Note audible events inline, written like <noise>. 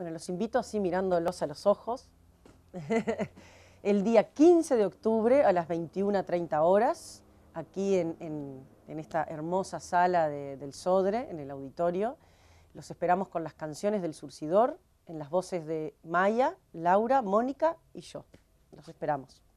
Bueno, los invito así mirándolos a los ojos. <laughs> el día 15 de octubre a las 21.30 horas, aquí en, esta hermosa sala del Sodre, en el auditorio. Los esperamos con las canciones del Surcidor, en las voces de Maya, Laura, Mónica y yo. Los esperamos.